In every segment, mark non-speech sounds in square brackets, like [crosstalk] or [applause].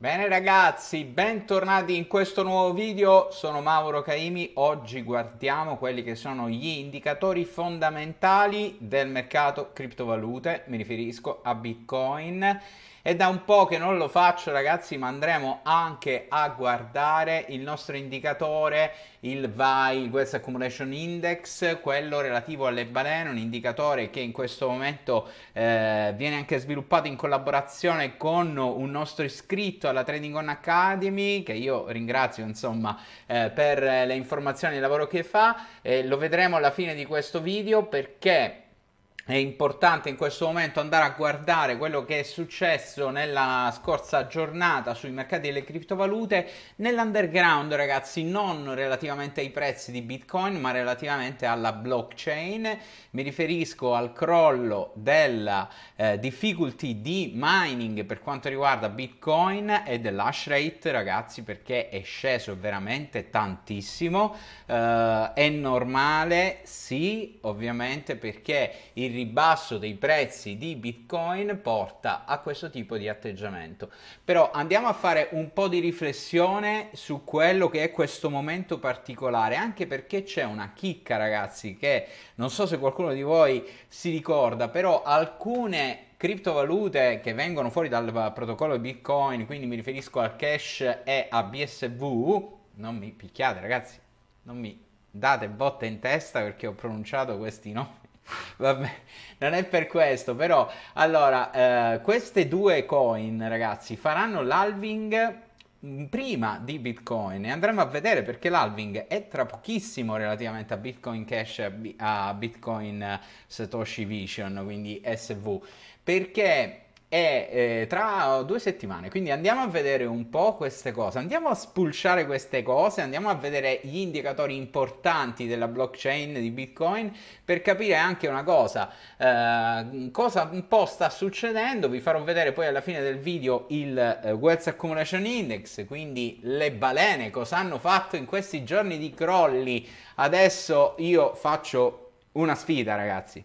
Bene ragazzi, bentornati in questo nuovo video, sono Mauro Caimi, oggi guardiamo quelli che sono gli indicatori fondamentali del mercato criptovalute, mi riferisco a Bitcoin è da un po' che non lo faccio ragazzi, ma andremo anche a guardare il nostro indicatore, il VAI, il Wealth Accumulation Index, quello relativo alle balene, un indicatore che in questo momento eh, viene anche sviluppato in collaborazione con un nostro iscritto alla Trading On Academy, che io ringrazio insomma eh, per le informazioni e il lavoro che fa. Eh, lo vedremo alla fine di questo video perché è importante in questo momento andare a guardare quello che è successo nella scorsa giornata sui mercati delle criptovalute nell'underground ragazzi non relativamente ai prezzi di bitcoin ma relativamente alla blockchain mi riferisco al crollo della eh, difficulty di mining per quanto riguarda bitcoin e dell'hash rate ragazzi perché è sceso veramente tantissimo eh, è normale sì ovviamente perché il ribasso dei prezzi di Bitcoin porta a questo tipo di atteggiamento. Però andiamo a fare un po' di riflessione su quello che è questo momento particolare, anche perché c'è una chicca, ragazzi, che non so se qualcuno di voi si ricorda, però alcune criptovalute che vengono fuori dal protocollo Bitcoin, quindi mi riferisco al Cash e a BSV, non mi picchiate ragazzi, non mi date botte in testa perché ho pronunciato questi nomi Vabbè, non è per questo, però allora eh, queste due coin, ragazzi, faranno l'alving prima di Bitcoin e andremo a vedere perché l'alving è tra pochissimo relativamente a Bitcoin Cash a Bitcoin Satoshi Vision, quindi SV, perché è eh, tra due settimane, quindi andiamo a vedere un po' queste cose, andiamo a spulciare queste cose, andiamo a vedere gli indicatori importanti della blockchain di Bitcoin per capire anche una cosa, eh, cosa un po' sta succedendo, vi farò vedere poi alla fine del video il eh, Wealth Accumulation Index, quindi le balene, cosa hanno fatto in questi giorni di crolli, adesso io faccio una sfida ragazzi.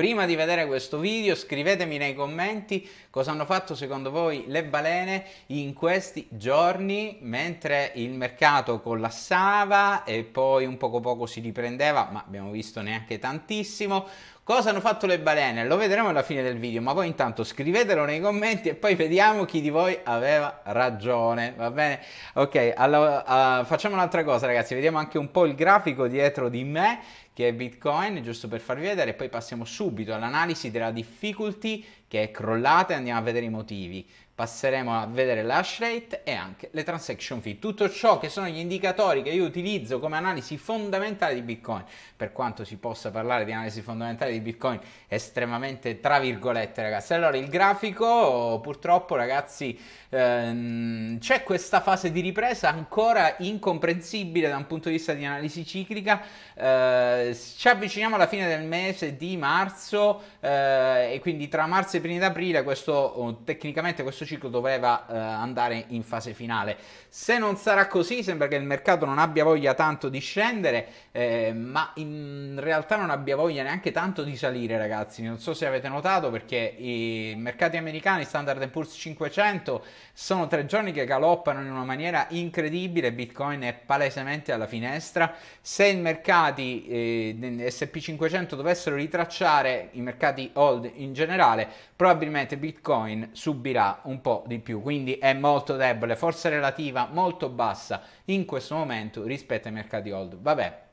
Prima di vedere questo video scrivetemi nei commenti cosa hanno fatto secondo voi le balene in questi giorni mentre il mercato collassava e poi un poco poco si riprendeva ma abbiamo visto neanche tantissimo Cosa hanno fatto le balene? Lo vedremo alla fine del video, ma voi intanto scrivetelo nei commenti e poi vediamo chi di voi aveva ragione, va bene? Ok, allora, uh, facciamo un'altra cosa ragazzi, vediamo anche un po' il grafico dietro di me che è Bitcoin, giusto per farvi vedere, e poi passiamo subito all'analisi della difficulty che è crollata e andiamo a vedere i motivi passeremo a vedere l'hash rate e anche le transaction fee, tutto ciò che sono gli indicatori che io utilizzo come analisi fondamentale di Bitcoin, per quanto si possa parlare di analisi fondamentale di Bitcoin estremamente tra virgolette ragazzi. Allora il grafico purtroppo ragazzi ehm, c'è questa fase di ripresa ancora incomprensibile da un punto di vista di analisi ciclica, eh, ci avviciniamo alla fine del mese di marzo eh, e quindi tra marzo e primi d'aprile questo oh, tecnicamente questo ciclo doveva eh, andare in fase finale. Se non sarà così, sembra che il mercato non abbia voglia tanto di scendere, eh, ma in realtà non abbia voglia neanche tanto di salire, ragazzi. Non so se avete notato perché i mercati americani, Standard Poor's 500, sono tre giorni che galoppano in una maniera incredibile. Bitcoin è palesemente alla finestra. Se i mercati eh, SP500 dovessero ritracciare i mercati hold in generale, probabilmente Bitcoin subirà un un po' di più, quindi è molto debole, forse relativa molto bassa in questo momento rispetto ai mercati old. Vabbè,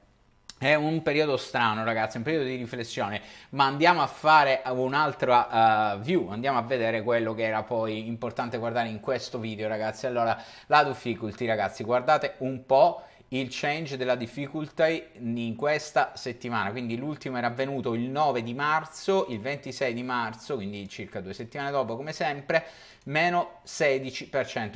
è un periodo strano, ragazzi, un periodo di riflessione, ma andiamo a fare un'altra uh, view, andiamo a vedere quello che era poi importante guardare in questo video, ragazzi. Allora, la difficulty, ragazzi, guardate un po' il change della difficulty in questa settimana, quindi l'ultimo era avvenuto il 9 di marzo, il 26 di marzo, quindi circa due settimane dopo come sempre, meno 16%,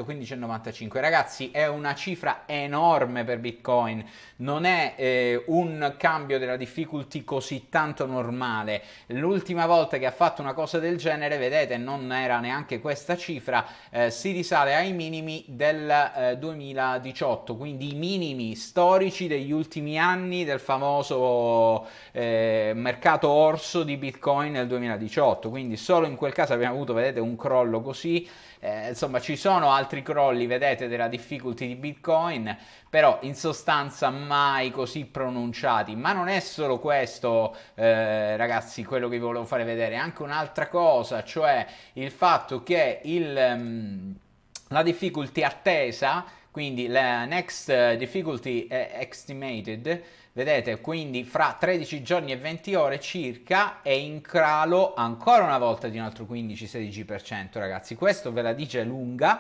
15,95. Ragazzi è una cifra enorme per Bitcoin, non è eh, un cambio della difficulty così tanto normale. L'ultima volta che ha fatto una cosa del genere, vedete, non era neanche questa cifra, eh, si risale ai minimi del eh, 2018, quindi i minimi minimi storici degli ultimi anni del famoso eh, mercato orso di Bitcoin nel 2018, quindi solo in quel caso abbiamo avuto, vedete, un crollo così. Eh, insomma, ci sono altri crolli, vedete, della difficulty di Bitcoin, però in sostanza mai così pronunciati. Ma non è solo questo, eh, ragazzi, quello che vi volevo fare vedere, è anche un'altra cosa, cioè il fatto che il, mm, la difficulty attesa quindi la next eh, difficulty è estimated, vedete, quindi fra 13 giorni e 20 ore circa è in calo ancora una volta di un altro 15-16%, ragazzi, questo ve la dice lunga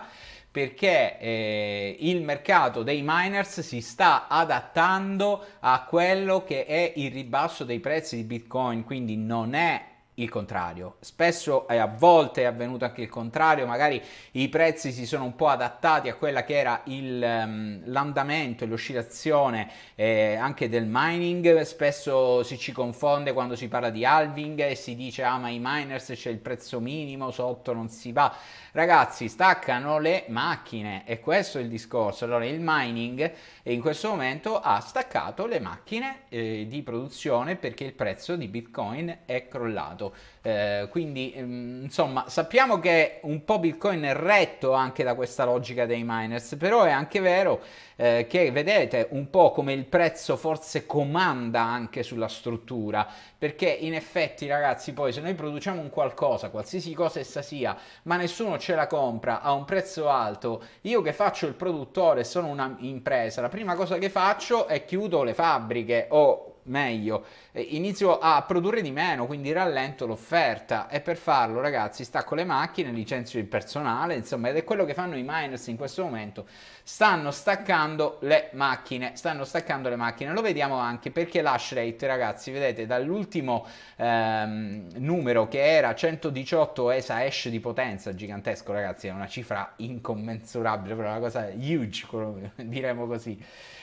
perché eh, il mercato dei miners si sta adattando a quello che è il ribasso dei prezzi di Bitcoin, quindi non è il contrario. Spesso e a volte è avvenuto anche il contrario, magari i prezzi si sono un po' adattati a quella che era il, um, l'andamento e l'oscillazione eh, anche del mining. Spesso si ci confonde quando si parla di halving e si dice ah ma i miners c'è il prezzo minimo, sotto non si va. Ragazzi, staccano le macchine e questo è il discorso. Allora il mining in questo momento ha staccato le macchine eh, di produzione perché il prezzo di Bitcoin è crollato. Eh, quindi ehm, insomma sappiamo che un po' Bitcoin è retto anche da questa logica dei miners, però è anche vero eh, che vedete un po' come il prezzo forse comanda anche sulla struttura, perché in effetti ragazzi poi se noi produciamo un qualcosa, qualsiasi cosa essa sia, ma nessuno ce la compra a un prezzo alto, io che faccio il produttore, sono un'impresa, la prima cosa che faccio è chiudo le fabbriche o meglio, eh, inizio a produrre di meno, quindi rallento l'offerta e per farlo ragazzi stacco le macchine, licenzio il personale, insomma ed è quello che fanno i miners in questo momento, stanno staccando le macchine, stanno staccando le macchine, lo vediamo anche perché l'ash rate ragazzi, vedete dall'ultimo ehm, numero che era 118 ESA hash di potenza, gigantesco ragazzi, è una cifra incommensurabile, però una cosa huge, [laughs] diremmo così,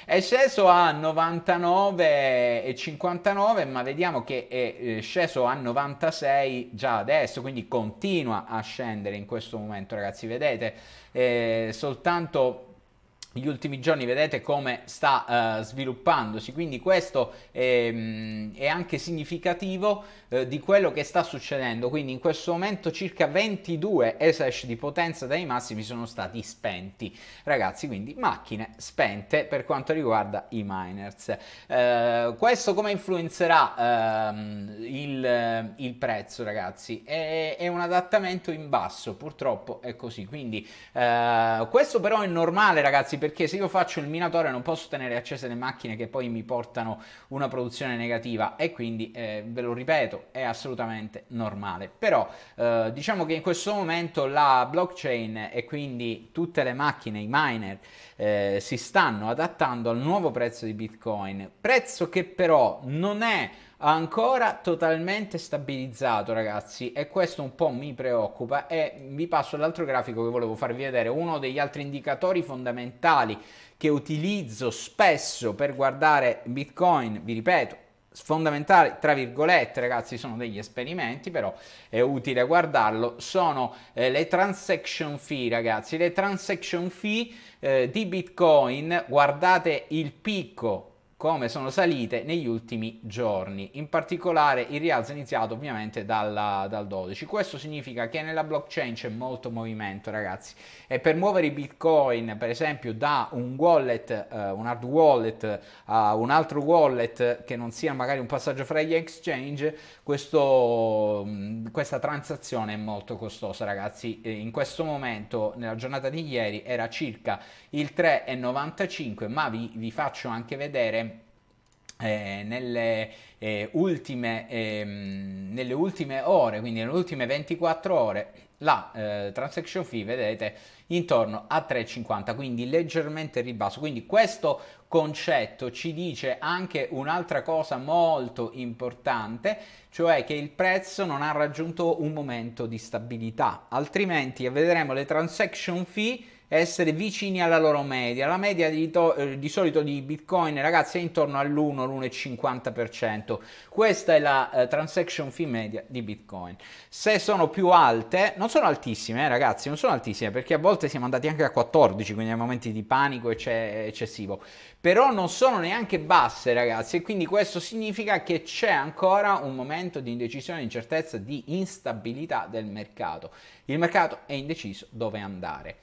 è sceso a 99 e 59, ma vediamo che è eh, sceso a 96 già adesso, quindi continua a scendere in questo momento, ragazzi. Vedete, eh, soltanto gli ultimi giorni vedete come sta uh, sviluppandosi, quindi questo è, ehm, è anche significativo uh, di quello che sta succedendo, quindi in questo momento circa 22 esash di potenza dai massimi sono stati spenti, ragazzi, quindi macchine spente per quanto riguarda i miners. Uh, questo come influenzerà ehm, il, il, prezzo, ragazzi? È, è, un adattamento in basso, purtroppo è così, quindi questo però è normale, ragazzi, perché se io faccio il minatore non posso tenere accese le macchine che poi mi portano una produzione negativa e quindi eh, ve lo ripeto è assolutamente normale però eh, diciamo che in questo momento la blockchain e quindi tutte le macchine i miner eh, si stanno adattando al nuovo prezzo di bitcoin prezzo che però non è ancora totalmente stabilizzato ragazzi e questo un po' mi preoccupa e vi passo all'altro grafico che volevo farvi vedere uno degli altri indicatori fondamentali che utilizzo spesso per guardare bitcoin vi ripeto fondamentale tra virgolette ragazzi sono degli esperimenti però è utile guardarlo sono eh, le transaction fee ragazzi le transaction fee eh, di bitcoin guardate il picco come sono salite negli ultimi giorni. In particolare il rialzo è iniziato ovviamente dalla, dal 12. Questo significa che nella blockchain c'è molto movimento, ragazzi. E per muovere i bitcoin, per esempio, da un wallet, uh, un hard wallet a uh, un altro wallet che non sia magari un passaggio fra gli exchange, questo, mh, questa transazione è molto costosa, ragazzi. in questo momento, nella giornata di ieri, era circa il 3,95, ma vi, vi faccio anche vedere eh, nelle, eh, ultime, ehm, nelle, ultime, ore, quindi nelle ultime 24 ore, la eh, transaction fee vedete intorno a 3,50, quindi leggermente ribasso. Quindi questo concetto ci dice anche un'altra cosa molto importante, cioè che il prezzo non ha raggiunto un momento di stabilità, altrimenti vedremo le transaction fee essere vicini alla loro media. La media di, to- eh, di solito di Bitcoin, ragazzi, è intorno all'1-1,50%. Questa è la eh, transaction fee media di Bitcoin. Se sono più alte, non sono altissime, eh, ragazzi, non sono altissime, perché a volte siamo andati anche a 14, quindi a momenti di panico eccessivo, però non sono neanche basse, ragazzi, e quindi questo significa che c'è ancora un momento di indecisione, incertezza, di instabilità del mercato. Il mercato è indeciso dove andare.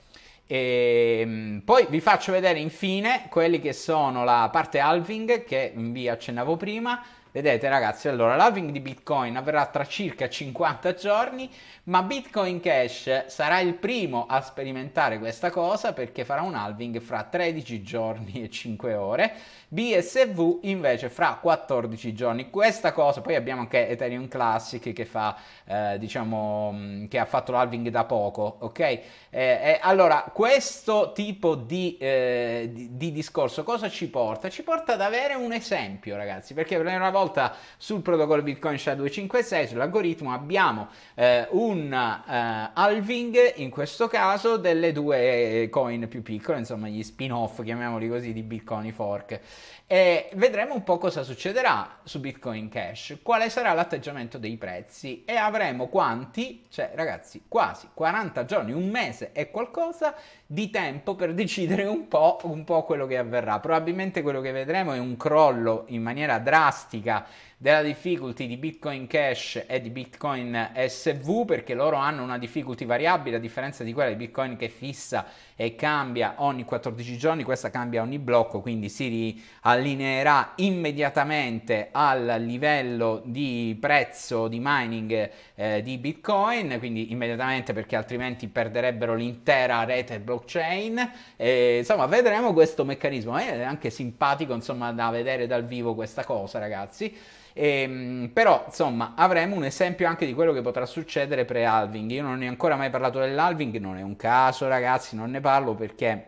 E ehm, poi vi faccio vedere infine quelli che sono la parte halving che vi accennavo prima, Vedete ragazzi, allora l'halving di Bitcoin avverrà tra circa 50 giorni, ma Bitcoin Cash sarà il primo a sperimentare questa cosa perché farà un halving fra 13 giorni e 5 ore, BSV invece fra 14 giorni. Questa cosa, poi abbiamo anche Ethereum Classic che fa, eh, diciamo, mm, che ha fatto l'halving da poco, ok? Eh, eh, allora, questo tipo di, eh, di, di discorso cosa ci porta? Ci porta ad avere un esempio, ragazzi, perché per una volta volta sul protocollo Bitcoin SHA 256, sull'algoritmo, abbiamo eh, un eh, halving, in questo caso, delle due eh, coin più piccole, insomma gli spin-off, chiamiamoli così, di Bitcoin Fork. E vedremo un po' cosa succederà su Bitcoin Cash, quale sarà l'atteggiamento dei prezzi e avremo quanti, cioè ragazzi, quasi 40 giorni, un mese e qualcosa di tempo per decidere un po', un po' quello che avverrà. Probabilmente quello che vedremo è un crollo in maniera drastica Yeah. della difficulty di Bitcoin Cash e di Bitcoin SV perché loro hanno una difficulty variabile a differenza di quella di Bitcoin che è fissa e cambia ogni 14 giorni, questa cambia ogni blocco, quindi si riallineerà immediatamente al livello di prezzo di mining eh, di Bitcoin, quindi immediatamente perché altrimenti perderebbero l'intera rete blockchain. E, insomma, vedremo questo meccanismo, è anche simpatico insomma da vedere dal vivo questa cosa, ragazzi. E, ehm, però insomma avremo un esempio anche di quello che potrà succedere pre-halving. Io non ne ho ancora mai parlato dell'halving, non è un caso ragazzi, non ne parlo perché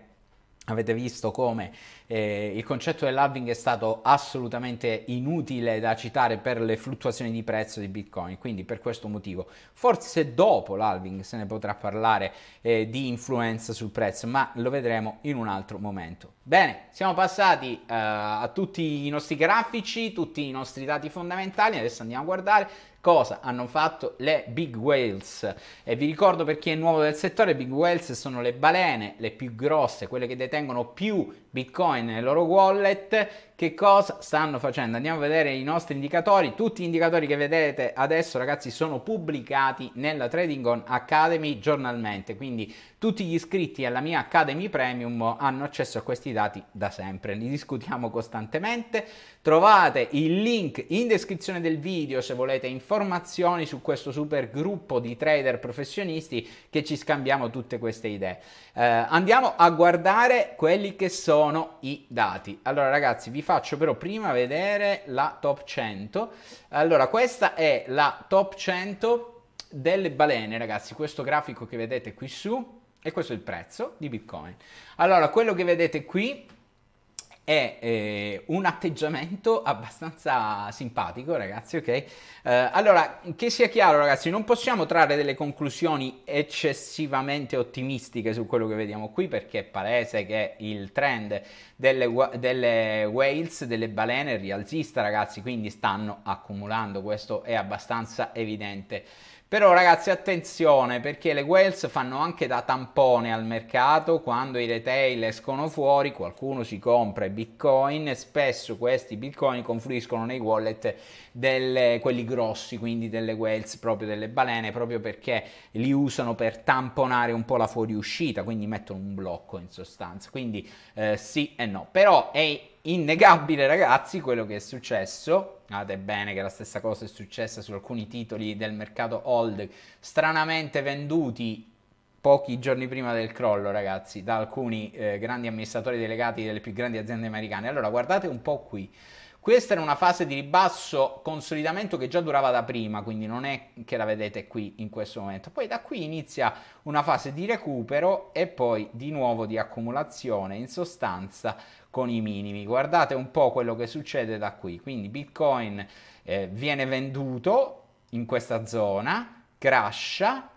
avete visto come eh, il concetto dell'halving è stato assolutamente inutile da citare per le fluttuazioni di prezzo di Bitcoin, quindi per questo motivo. Forse dopo l'halving se ne potrà parlare eh, di influenza sul prezzo, ma lo vedremo in un altro momento. Bene, siamo passati eh, a tutti i nostri grafici, tutti i nostri dati fondamentali, adesso andiamo a guardare cosa hanno fatto le big whales. E vi ricordo per chi è nuovo del settore, big whales sono le balene, le più grosse, quelle che detengono più bitcoin nel loro wallet che cosa stanno facendo? Andiamo a vedere i nostri indicatori. Tutti gli indicatori che vedete adesso, ragazzi, sono pubblicati nella Trading On Academy giornalmente. Quindi tutti gli iscritti alla mia Academy Premium hanno accesso a questi dati da sempre. Li discutiamo costantemente. Trovate il link in descrizione del video se volete informazioni su questo super gruppo di trader professionisti che ci scambiamo tutte queste idee. Eh, andiamo a guardare quelli che sono i dati. Allora, ragazzi, vi faccio però prima vedere la top 100. Allora, questa è la top 100 delle balene, ragazzi. Questo grafico che vedete qui su e questo è il prezzo di Bitcoin. Allora, quello che vedete qui è eh, un atteggiamento abbastanza simpatico, ragazzi, ok? Eh, allora, che sia chiaro, ragazzi, non possiamo trarre delle conclusioni eccessivamente ottimistiche su quello che vediamo qui, perché è palese che il trend delle, delle whales, delle balene, rialzista, ragazzi, quindi stanno accumulando, questo è abbastanza evidente. Però ragazzi attenzione perché le Whales fanno anche da tampone al mercato, quando i retail escono fuori qualcuno si compra i bitcoin e spesso questi bitcoin confluiscono nei wallet delle, quelli grossi, quindi delle Whales, proprio delle balene, proprio perché li usano per tamponare un po' la fuoriuscita, quindi mettono un blocco in sostanza. Quindi eh, sì e no, però è innegabile ragazzi quello che è successo Guardate bene che la stessa cosa è successa su alcuni titoli del mercato old stranamente venduti pochi giorni prima del crollo ragazzi da alcuni eh, grandi amministratori delegati delle più grandi aziende americane allora guardate un po' qui questa era una fase di ribasso consolidamento che già durava da prima, quindi non è che la vedete qui in questo momento. Poi da qui inizia una fase di recupero e poi di nuovo di accumulazione, in sostanza con i minimi. Guardate un po' quello che succede da qui. Quindi Bitcoin eh, viene venduto in questa zona, crasha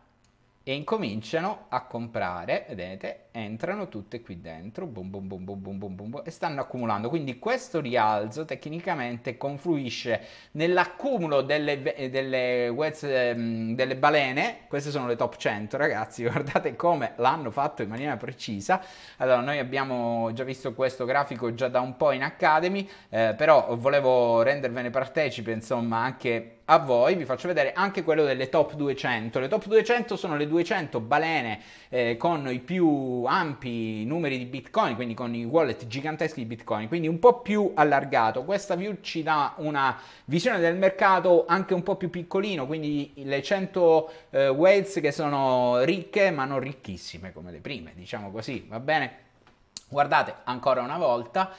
e incominciano a comprare, vedete, entrano tutte qui dentro, boom, boom, boom, boom, boom, boom, boom, e stanno accumulando. Quindi questo rialzo tecnicamente confluisce nell'accumulo delle, eh, delle, ehm, delle balene, queste sono le top 100 ragazzi, [laughs] guardate come l'hanno fatto in maniera precisa. Allora noi abbiamo già visto questo grafico già da un po' in Academy, eh, però volevo rendervene partecipe insomma anche a voi, vi faccio vedere anche quello delle top 200. Le top 200 sono le 200 balene eh, con i più ampi numeri di bitcoin, quindi con i wallet giganteschi di bitcoin, quindi un po' più allargato. Questa view ci dà una visione del mercato anche un po' più piccolino, quindi le 100 eh, whales che sono ricche ma non ricchissime come le prime, diciamo così, va bene? Guardate ancora una volta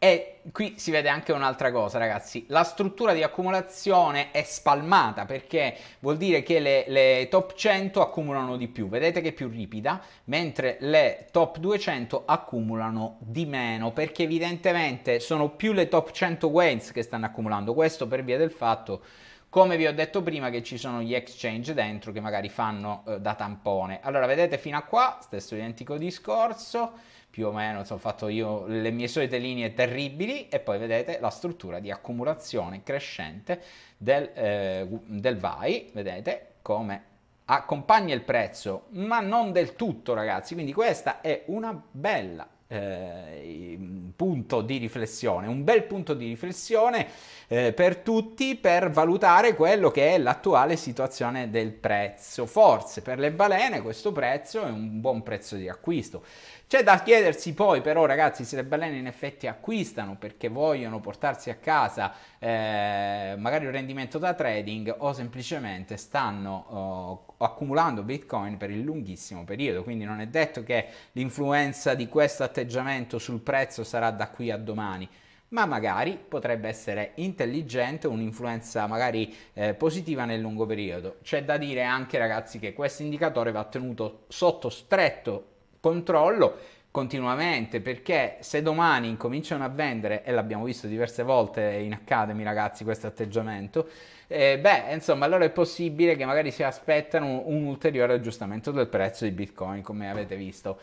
e qui si vede anche un'altra cosa, ragazzi. La struttura di accumulazione è spalmata perché vuol dire che le, le, top 100 accumulano di più. Vedete che è più ripida, mentre le top 200 accumulano di meno perché evidentemente sono più le top 100 wins che stanno accumulando. Questo per via del fatto come vi ho detto prima che ci sono gli exchange dentro che magari fanno eh, da tampone. Allora vedete fino a qua, stesso identico discorso, più o meno ho fatto io le mie solite linee terribili e poi vedete la struttura di accumulazione crescente del, eh, del VAI, vedete come accompagna il prezzo, ma non del tutto ragazzi, quindi questa è una bella eh, mm, punto di riflessione, un bel punto di riflessione eh, per tutti per valutare quello che è l'attuale situazione del prezzo. Forse per le balene questo prezzo è un buon prezzo di acquisto, c'è da chiedersi poi però ragazzi se le balene in effetti acquistano perché vogliono portarsi a casa eh, magari un rendimento da trading o semplicemente stanno oh, accumulando bitcoin per il lunghissimo periodo, quindi non è detto che l'influenza di questo atteggiamento sul prezzo sarà da qui a domani ma magari potrebbe essere intelligente, un'influenza magari eh, positiva nel lungo periodo. C'è da dire anche ragazzi che questo indicatore va tenuto sotto stretto controllo continuamente perché se domani incominciano a vendere, e l'abbiamo visto diverse volte in Academy ragazzi questo atteggiamento, eh, beh insomma allora è possibile che magari si aspettano un, un ulteriore aggiustamento del prezzo di Bitcoin come avete visto.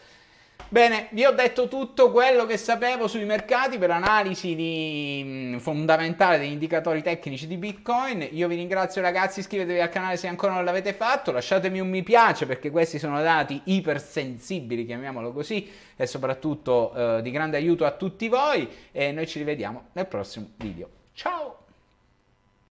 Bene, vi ho detto tutto quello che sapevo sui mercati per l'analisi di, fondamentale degli indicatori tecnici di Bitcoin. Io vi ringrazio ragazzi, iscrivetevi al canale se ancora non l'avete fatto, lasciatemi un mi piace perché questi sono dati ipersensibili, chiamiamolo così, e soprattutto eh, di grande aiuto a tutti voi e noi ci rivediamo nel prossimo video. Ciao!